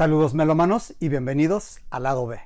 Saludos melomanos y bienvenidos al lado B.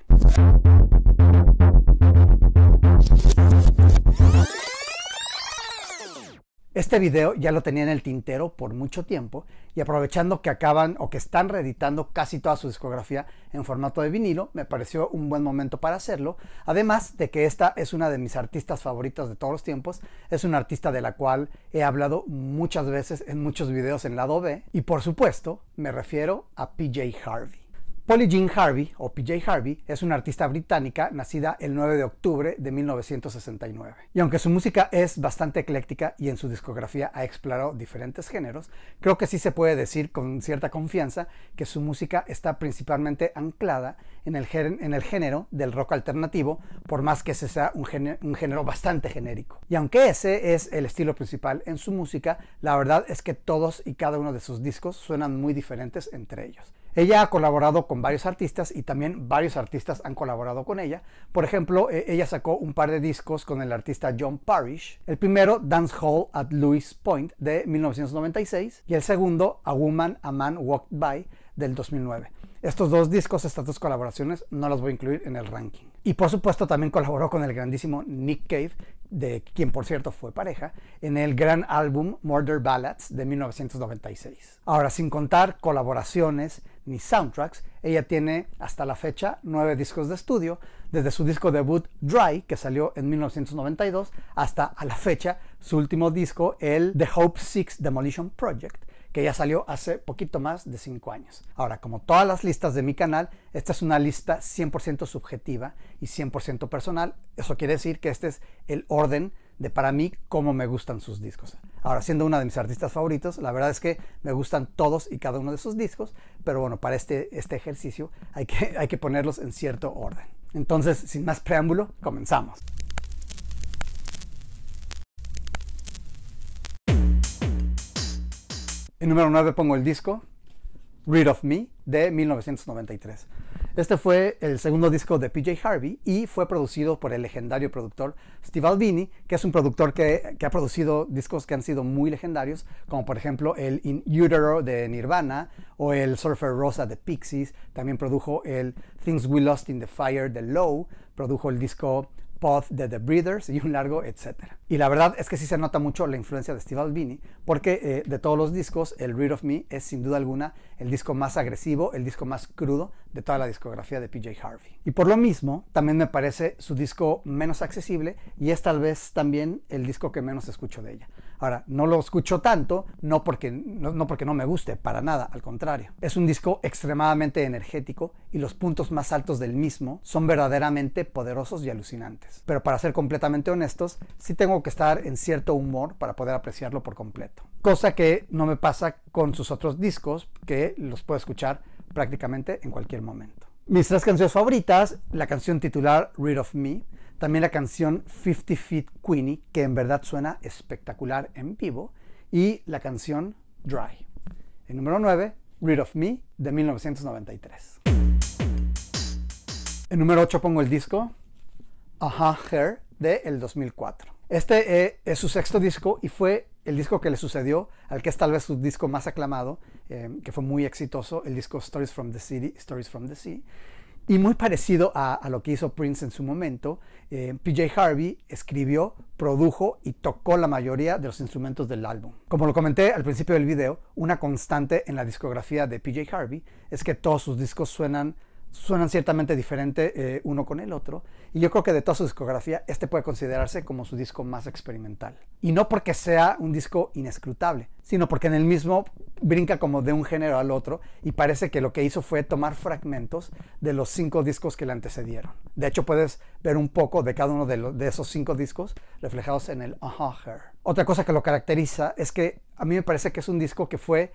Este video ya lo tenía en el tintero por mucho tiempo y aprovechando que acaban o que están reeditando casi toda su discografía en formato de vinilo, me pareció un buen momento para hacerlo, además de que esta es una de mis artistas favoritas de todos los tiempos, es una artista de la cual he hablado muchas veces en muchos videos en lado B y por supuesto me refiero a PJ Harvey. Polly Jean Harvey, o PJ Harvey, es una artista británica nacida el 9 de octubre de 1969. Y aunque su música es bastante ecléctica y en su discografía ha explorado diferentes géneros, creo que sí se puede decir con cierta confianza que su música está principalmente anclada en el, género del rock alternativo, por más que ese sea un género bastante genérico. Y aunque ese es el estilo principal en su música, la verdad es que todos y cada uno de sus discos suenan muy diferentes entre ellos. Ella ha colaborado con varios artistas y también varios artistas han colaborado con ella. Por ejemplo, e, ella sacó un par de discos con el artista John Parrish. El primero, Dance Hall at Louis Point, de 1996, y el segundo, A Woman, A Man Walked By, del 2009. Estos dos discos, estas dos colaboraciones, no las voy a incluir en el ranking. Y por supuesto también colaboró con el grandísimo Nick Cave, de quien por cierto fue pareja, en el gran álbum Murder Ballads de 1996. Ahora, sin contar colaboraciones, ni soundtracks, ella tiene hasta la fecha nueve discos de estudio, desde su disco debut Dry, que salió en 1992, hasta a la fecha su último disco, el The Hope Six Demolition Project, que ya salió hace poquito más de cinco años. Ahora, como todas las listas de mi canal, esta es una lista 100% subjetiva y 100% personal. Eso quiere decir que este es el orden de para mí cómo me gustan sus discos. Ahora, siendo uno de mis artistas favoritos, la verdad es que me gustan todos y cada uno de sus discos, pero bueno, para este, este ejercicio hay que, hay que ponerlos en cierto orden. Entonces, sin más preámbulo, comenzamos. En número 9 pongo el disco Read of Me de 1993. Este fue el segundo disco de PJ Harvey y fue producido por el legendario productor Steve Albini, que es un productor que, ha producido discos que han sido muy legendarios, como por ejemplo el In Utero de Nirvana o el Surfer Rosa de Pixies. También produjo el Things We Lost in the Fire de Low, produjo el disco Pod de The Breeders y un largo etcétera. Y la verdad es que sí se nota mucho la influencia de Steve Albini, porque eh, de todos los discos, el Read of Me es sin duda alguna el disco más agresivo, el disco más crudo de toda la discografía de PJ Harvey. Y por lo mismo, también me parece su disco menos accesible y es tal vez también el disco que menos escucho de ella. Ahora, no lo escucho tanto, no porque no, me guste, para nada, al contrario. Es un disco extremadamente energético y los puntos más altos del mismo son verdaderamente poderosos y alucinantes. Pero para ser completamente honestos, sí tengo que estar en cierto humor para poder apreciarlo por completo. Cosa que no me pasa con sus otros discos, que los puedo escuchar prácticamente en cualquier momento. Mis tres canciones favoritas, la canción titular Read of Me, también la canción 50 Feet Queenie, que en verdad suena espectacular en vivo. Y la canción Dry. El número 9, read of Me, de 1993. El número 8 pongo el disco Aha Hair, de el 2004. Este eh, es su sexto disco y fue el disco que le sucedió al que es tal vez su disco más aclamado, eh, que fue muy exitoso, el disco Stories from the City, Stories from the Sea. Y muy parecido a, lo que hizo Prince en su momento, eh, PJ Harvey escribió, produjo y tocó la mayoría de los instrumentos del álbum. Como lo comenté al principio del video, una constante en la discografía de PJ Harvey es que todos sus discos suenan, suenan ciertamente diferente eh, uno con el otro, y yo creo que de toda su discografía este puede considerarse como su disco más experimental. Y no porque sea un disco inescrutable, sino porque en el mismo brinca como de un género al otro y parece que lo que hizo fue tomar fragmentos de los cinco discos que le antecedieron. De hecho, puedes ver un poco de cada uno de, esos cinco discos reflejados en el Aha Otra cosa que lo caracteriza es que a mí me parece que es un disco que fue,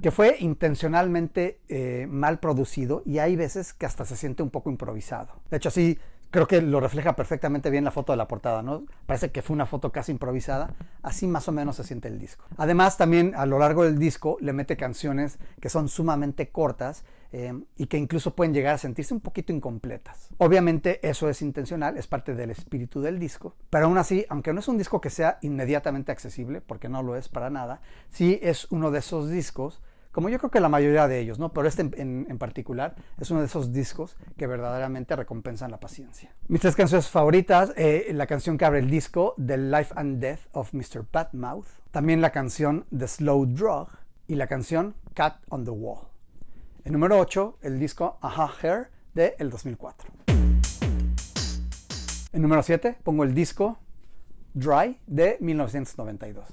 que fue intencionalmente eh, mal producido y hay veces que hasta se siente un poco improvisado. De hecho, así creo que lo refleja perfectamente bien la foto de la portada, ¿no? Parece que fue una foto casi improvisada, así más o menos se siente el disco. Además, también a lo largo del disco le mete canciones que son sumamente cortas eh, y que incluso pueden llegar a sentirse un poquito incompletas. Obviamente eso es intencional, es parte del espíritu del disco, pero aún así, aunque no es un disco que sea inmediatamente accesible, porque no lo es para nada, sí es uno de esos discos como yo creo que la mayoría de ellos, ¿no? Pero este en, particular es uno de esos discos que verdaderamente recompensan la paciencia. Mis tres canciones favoritas, eh, la canción que abre el disco, The Life and Death of Mr. Batmouth. también la canción The Slow Drug y la canción Cat on the Wall. En número 8, el disco Aha Hair de el 2004. En número 7 pongo el disco Dry de 1992.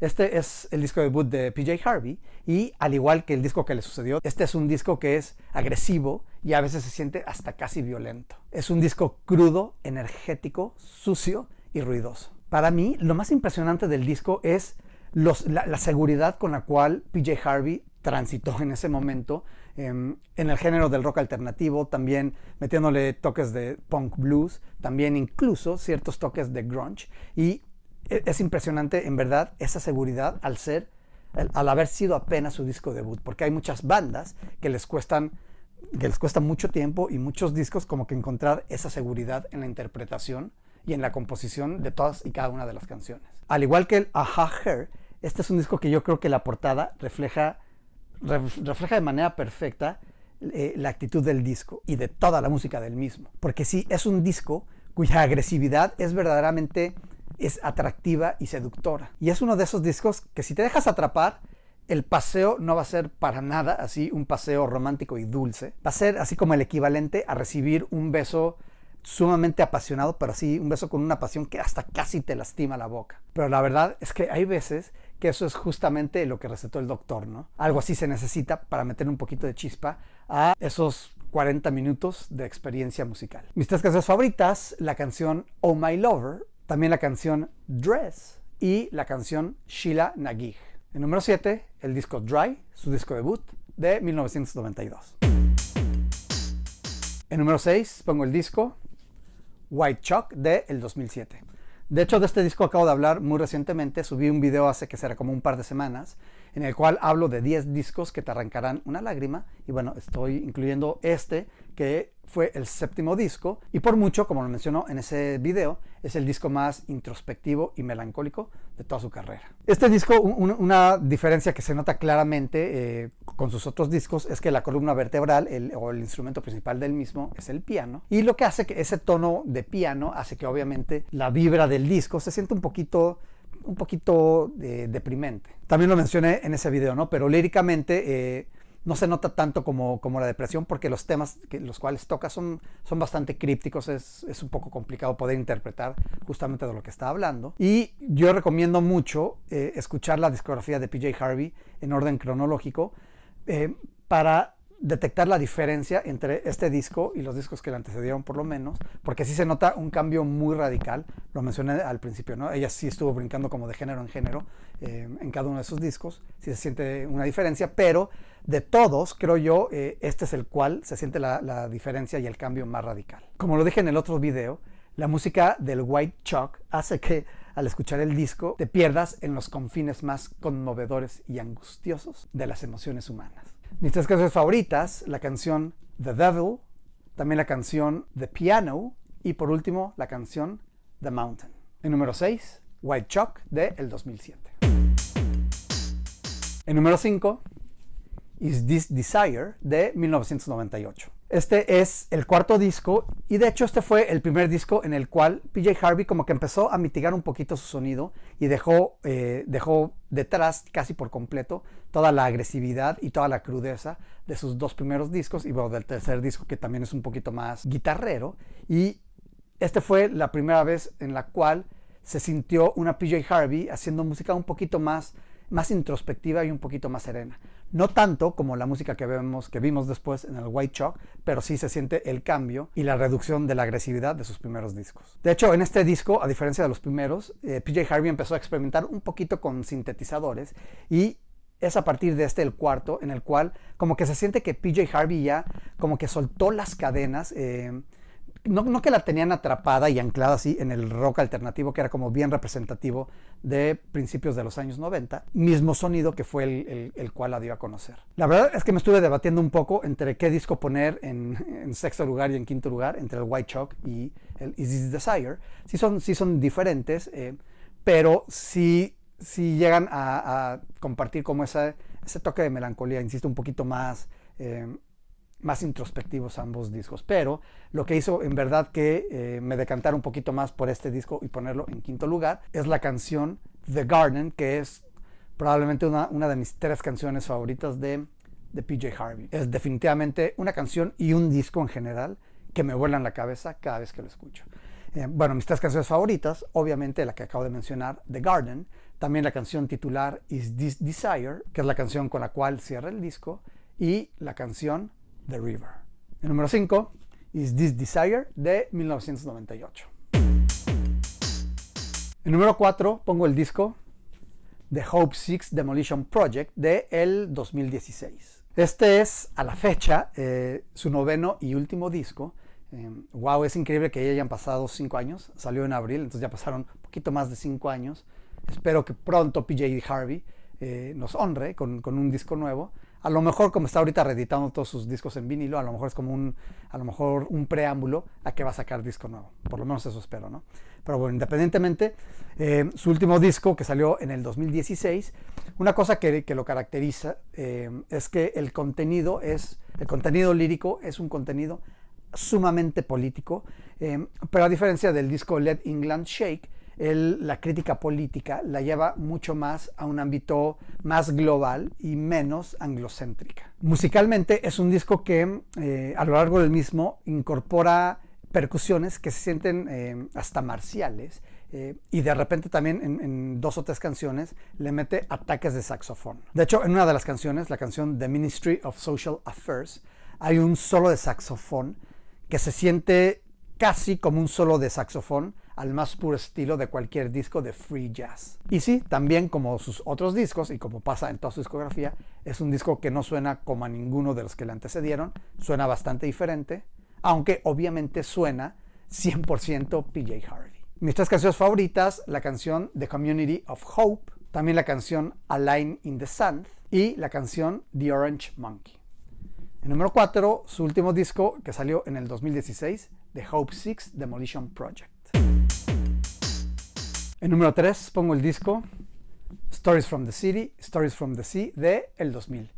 Este es el disco debut de PJ Harvey y al igual que el disco que le sucedió, este es un disco que es agresivo y a veces se siente hasta casi violento. Es un disco crudo, energético, sucio y ruidoso. Para mí, lo más impresionante del disco es la, seguridad con la cual PJ Harvey transitó en ese momento em, en el género del rock alternativo, también metiéndole toques de punk blues, también incluso ciertos toques de grunge y e-, es impresionante, en verdad, esa seguridad al ser, al haber sido apenas su disco debut, porque hay muchas bandas que les cuestan que les cuesta mucho tiempo y muchos discos como que encontrar esa seguridad en la interpretación y en la composición de todas y cada una de las canciones. Al igual que el Aha Her, este es un disco que yo creo que la portada refleja, refleja de manera perfecta eh, la actitud del disco y de toda la música del mismo. Porque sí, es un disco cuya agresividad es verdaderamente es atractiva y seductora. Y es uno de esos discos que si te dejas atrapar, el paseo no va a ser para nada así un paseo romántico y dulce. Va a ser así como el equivalente a recibir un beso sumamente apasionado, pero así un beso con una pasión que hasta casi te lastima la boca. Pero la verdad es que hay veces que eso es justamente lo que recetó el doctor, ¿no? Algo así se necesita para meter un poquito de chispa a esos 40 minutos de experiencia musical. Mis tres canciones favoritas, la canción Oh My Lover también la canción Dress y la canción Sheila Nagih. En número 7, el disco Dry, su disco debut de 1992. En número 6 pongo el disco White Chalk de el 2007. De hecho, de este disco acabo de hablar muy recientemente. Subí un video hace que será como un par de semanas, en el cual hablo de 10 discos que te arrancarán una lágrima. Y bueno, estoy incluyendo este, que fue el séptimo disco y por mucho, como lo mencionó en ese video, es el disco más introspectivo y melancólico de toda su carrera. Este disco, una diferencia que se nota claramente eh, con sus otros discos es que la columna vertebral o el instrumento principal del mismo es el piano y lo que hace que ese tono de piano hace que obviamente la vibra del disco se siente un poquito un poquito eh, deprimente. También lo mencioné en ese video, ¿no? Pero líricamente eh, no se nota tanto como, como la depresión porque los temas que, los cuales toca son, son bastante crípticos, es, un poco complicado poder interpretar justamente de lo que está hablando. Y yo recomiendo mucho eh, escuchar la discografía de PJ Harvey en orden cronológico eh, para detectar la diferencia entre este disco y los discos que le antecedieron por lo menos, porque sí se nota un cambio muy radical, lo mencioné al principio, ¿no? Ella sí estuvo brincando como de género en género eh, en cada uno de sus discos, sí se siente una diferencia, pero de todos, creo yo, eh, este es el cual se siente la, la diferencia y el cambio más radical. Como lo dije en el otro video, la música del White Chalk hace que al escuchar el disco te pierdas en los confines más conmovedores y angustiosos de las emociones humanas. Mis tres canciones favoritas, la canción The Devil, también la canción The Piano y por último la canción The Mountain. En número 6, White Chalk de el 2007. En número 5, Is This Desire de 1998. Este es el cuarto disco y de hecho este fue el primer disco en el cual PJ Harvey como que empezó a mitigar un poquito su sonido y dejó, eh, dejó detrás casi por completo toda la agresividad y toda la crudeza de sus dos primeros discos y bueno, del tercer disco que también es un poquito más guitarrero y este fue la primera vez en la cual se sintió una PJ Harvey haciendo música un poquito más más introspectiva y un poquito más serena. No tanto como la música que, vemos, que vimos después en el White Chalk, pero sí se siente el cambio y la reducción de la agresividad de sus primeros discos. De hecho, en este disco, a diferencia de los primeros, eh, PJ Harvey empezó a experimentar un poquito con sintetizadores y es a partir de este el cuarto en el cual como que se siente que PJ Harvey ya como que soltó las cadenas. Eh, no, que la tenían atrapada y anclada así en el rock alternativo, que era como bien representativo de principios de los años 90, mismo sonido que fue el, cual la dio a conocer. La verdad es que me estuve debatiendo un poco entre qué disco poner en, sexto lugar y en quinto lugar, entre el White Chalk y el Is This Desire. Sí son, son diferentes, eh, pero sí, llegan a, compartir como ese toque de melancolía, insisto, un poquito más... Eh, más introspectivos ambos discos. Pero lo que hizo en verdad que eh, me decantar un poquito más por este disco y ponerlo en quinto lugar es la canción The Garden, que es probablemente una, de mis tres canciones favoritas de, de PJ Harvey. Es definitivamente una canción y un disco en general que me vuelan la cabeza cada vez que lo escucho. Eh, bueno, mis tres canciones favoritas, obviamente la que acabo de mencionar, The Garden, también la canción titular Is This Desire, que es la canción con la cual cierra el disco, y la canción The River. El número 5 is This Desire de 1998. El número 4 pongo el disco The Hope Six Demolition Project de el 2016. Este es, a la fecha, eh, su noveno y último disco. Em, wow, es increíble que ya hayan pasado cinco años. Salió en abril, entonces ya pasaron un poquito más de cinco años. Espero que pronto PJ Harvey eh, nos honre con, con, un disco nuevo. A lo mejor, como está ahorita reeditando todos sus discos en vinilo, a lo mejor es como un, a lo mejor un preámbulo a que va a sacar disco nuevo. Por lo menos eso espero, ¿no? Pero bueno, independientemente, eh, su último disco que salió en el 2016, una cosa que, lo caracteriza eh, es que el contenido es, el contenido lírico es un contenido sumamente político, eh, pero a diferencia del disco Let England Shake, la crítica política la lleva mucho más a un ámbito más global y menos anglocéntrica. Musicalmente es un disco que eh, a lo largo del mismo incorpora percusiones que se sienten eh, hasta marciales eh, y de repente también en, dos o tres canciones le mete ataques de saxofón. De hecho, en una de las canciones, la canción The Ministry of Social Affairs, hay un solo de saxofón que se siente casi como un solo de saxofón al más puro estilo de cualquier disco de free jazz. Y sí, también como sus otros discos y como pasa en toda su discografía, es un disco que no suena como a ninguno de los que le antecedieron, suena bastante diferente, aunque obviamente suena 100% PJ Harvey. Mis tres canciones favoritas, la canción The Community of Hope, también la canción Align in the Sand y la canción The Orange Monkey. En número 4, su último disco que salió en el 2016, The Hope Six Demolition Project. En número 3 pongo el disco Stories from the City, Stories from the Sea de el 2000.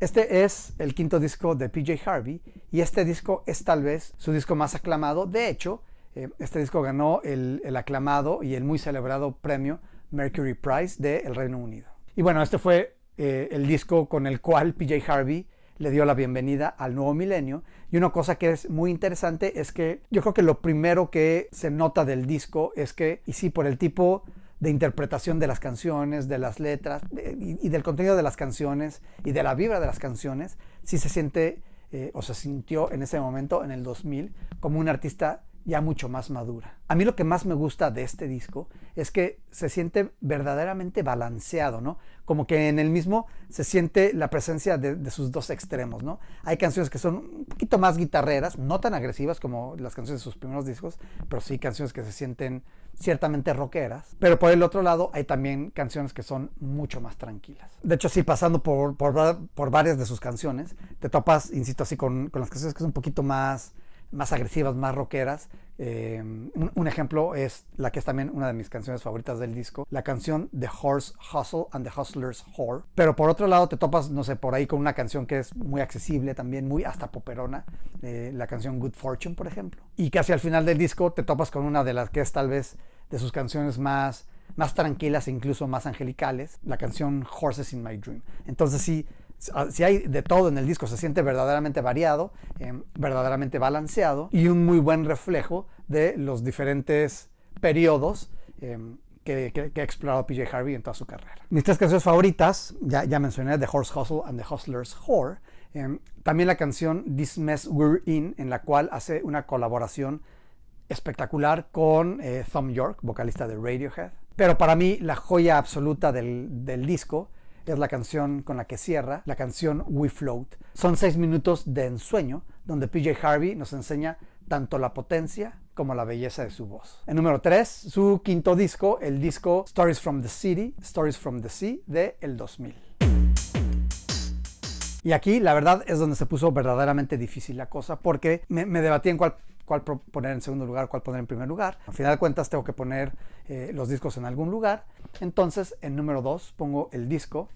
Este es el quinto disco de PJ Harvey y este disco es tal vez su disco más aclamado. De hecho, eh, este disco ganó el, aclamado y el muy celebrado premio Mercury Prize del el Reino Unido. Y bueno, este fue eh, el disco con el cual PJ Harvey le dio la bienvenida al nuevo milenio. Y una cosa que es muy interesante es que yo creo que lo primero que se nota del disco es que, y sí, por el tipo de interpretación de las canciones, de las letras y, del contenido de las canciones y de la vibra de las canciones, sí se siente eh, o se sintió en ese momento, en el 2000, como un artista ya mucho más madura. A mí lo que más me gusta de este disco es que se siente verdaderamente balanceado, ¿no? Como que en el mismo se siente la presencia de, sus dos extremos, ¿no? Hay canciones que son un poquito más guitarreras, no tan agresivas como las canciones de sus primeros discos, pero sí canciones que se sienten ciertamente rockeras. Pero por el otro lado hay también canciones que son mucho más tranquilas. De hecho, sí, pasando por, varias de sus canciones, te topas, insisto, así con, con las canciones que son un poquito más más agresivas, más rockeras. Eh, un, ejemplo es la que es también una de mis canciones favoritas del disco, la canción The Horse Hustle and the Hustler's Whore. Pero por otro lado te topas, no sé, por ahí con una canción que es muy accesible también, muy hasta poperona, eh, la canción Good Fortune, por ejemplo. Y casi al final del disco te topas con una de las que es tal vez de sus canciones más, más tranquilas e incluso más angelicales, la canción Horses in My Dream. Entonces sí, Ah, si hay de todo en el disco, se siente verdaderamente variado, eh, verdaderamente balanceado y un muy buen reflejo de los diferentes periodos eh, que, ha explorado PJ Harvey en toda su carrera. Mis tres canciones favoritas, ya, mencioné The Horse Hustle and The Hustler's Whore, eh, también la canción This Mess We're In, en la cual hace una colaboración espectacular con Thom York, vocalista de Radiohead. Pero para mí la joya absoluta del disco es la canción con la que cierra, la canción We Float. Son seis minutos de ensueño donde PJ Harvey nos enseña tanto la potencia como la belleza de su voz. En número 3, su quinto disco, el disco Stories from the City, Stories from the Sea de el 2000. Y aquí, la verdad, es donde se puso verdaderamente difícil la cosa, porque me, me debatí en cuál cuál poner en segundo lugar, cuál poner en primer lugar. Al final de cuentas tengo que poner eh, los discos en algún lugar. Entonces en número 2 pongo el disco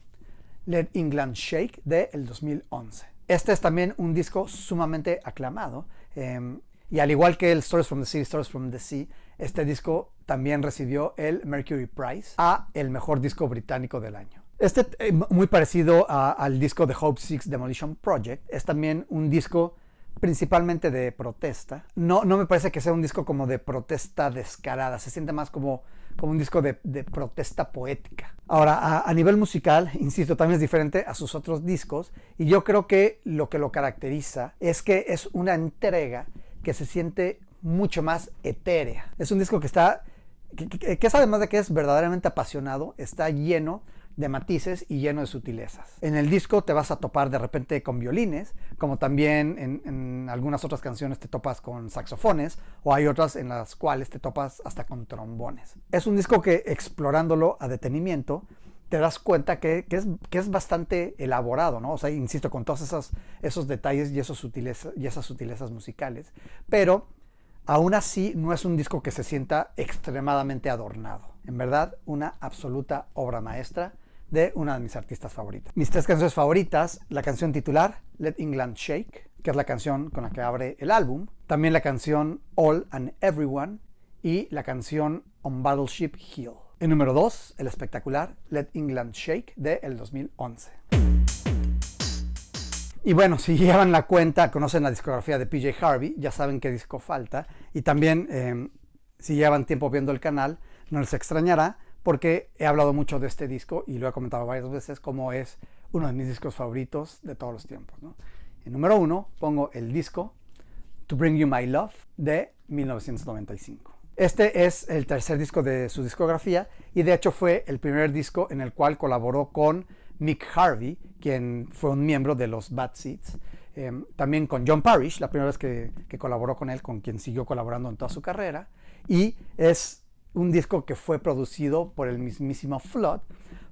Let England Shake de el 2011. Este es también un disco sumamente aclamado em, y al igual que el Stories from the Sea, Stories from the Sea, este disco también recibió el Mercury Prize a el mejor disco británico del año. Este, eh, muy parecido al disco de Hope Six Demolition Project, es también un disco principalmente de protesta. No, no me parece que sea un disco como de protesta descarada, se siente más como, como un disco de, protesta poética. Ahora, a, nivel musical, insisto, también es diferente a sus otros discos y yo creo que lo que lo caracteriza es que es una entrega que se siente mucho más etérea. Es un disco que está, que, es además de que es verdaderamente apasionado, está lleno de matices y lleno de sutilezas. En el disco te vas a topar de repente con violines, como también en, algunas otras canciones te topas con saxofones o hay otras en las cuales te topas hasta con trombones. Es un disco que explorándolo a detenimiento te das cuenta que, es, bastante elaborado, ¿no? O sea, insisto, con todos esos, detalles y, esos y esas sutilezas musicales. Pero aún así no es un disco que se sienta extremadamente adornado. En verdad, una absoluta obra maestra de una de mis artistas favoritas. Mis tres canciones favoritas, la canción titular, Let England Shake, que es la canción con la que abre el álbum, también la canción All and Everyone y la canción On Battleship Hill. En número 2, el espectacular Let England Shake de el 2011. Y bueno, si llevan la cuenta, conocen la discografía de PJ Harvey, ya saben qué disco falta. Y también, eh, si llevan tiempo viendo el canal, no les extrañará porque he hablado mucho de este disco y lo he comentado varias veces como es uno de mis discos favoritos de todos los tiempos. En número uno pongo el disco To Bring You My Love de 1995. Este es el tercer disco de su discografía y de hecho fue el primer disco en el cual colaboró con Mick Harvey, quien fue un miembro de los Bad Seeds. Eh, también con John Parrish, la primera vez que, que colaboró con él, con quien siguió colaborando en toda su carrera. Y es un disco que fue producido por el mismísimo Flood.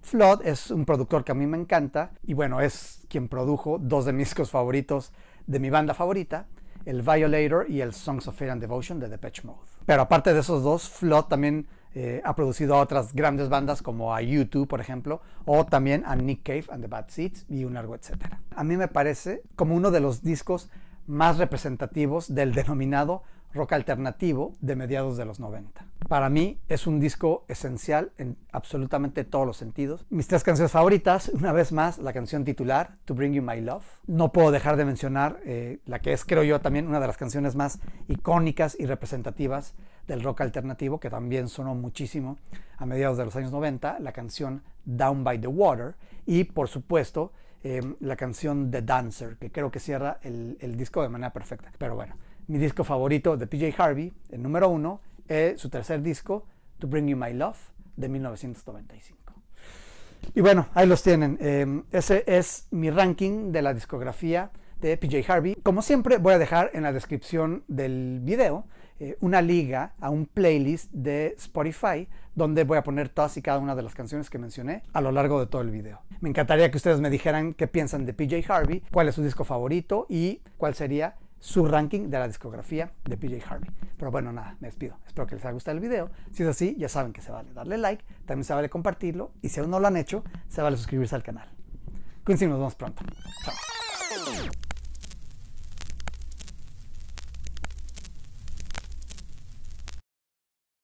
Flood es un productor que a mí me encanta y bueno, es quien produjo dos de mis discos favoritos de mi banda favorita, el Violator y el Songs of Fear and Devotion de Depeche Mode. Pero aparte de esos dos, Flood también eh, ha producido a otras grandes bandas como a U2, por ejemplo, o también a Nick Cave and the Bad Seeds y un largo etcétera. A mí me parece como uno de los discos más representativos del denominado rock alternativo de mediados de los 90. Para mí es un disco esencial en absolutamente todos los sentidos. Mis tres canciones favoritas, una vez más, la canción titular, To Bring You My Love. No puedo dejar de mencionar eh, la que es, creo yo, también una de las canciones más icónicas y representativas del rock alternativo, que también sonó muchísimo a mediados de los años 90, la canción Down by the Water. Y, por supuesto, em, la canción The Dancer, que creo que cierra el disco de manera perfecta. Pero bueno, mi disco favorito de PJ Harvey, el número uno, es su tercer disco, To Bring You My Love, de 1995. Y bueno, ahí los tienen. Em, ese es mi ranking de la discografía de PJ Harvey. Como siempre, voy a dejar en la descripción del video eh, una liga a un playlist de Spotify donde voy a poner todas y cada una de las canciones que mencioné a lo largo de todo el video. Me encantaría que ustedes me dijeran qué piensan de PJ Harvey, cuál es su disco favorito y cuál sería su ranking de la discografía de PJ Harvey. Pero bueno, nada, me despido. Espero que les haya gustado el video. Si es así, ya saben que se vale darle like, también se vale compartirlo y si aún no lo han hecho, se vale suscribirse al canal. Coincidimos, más pronto. Chao.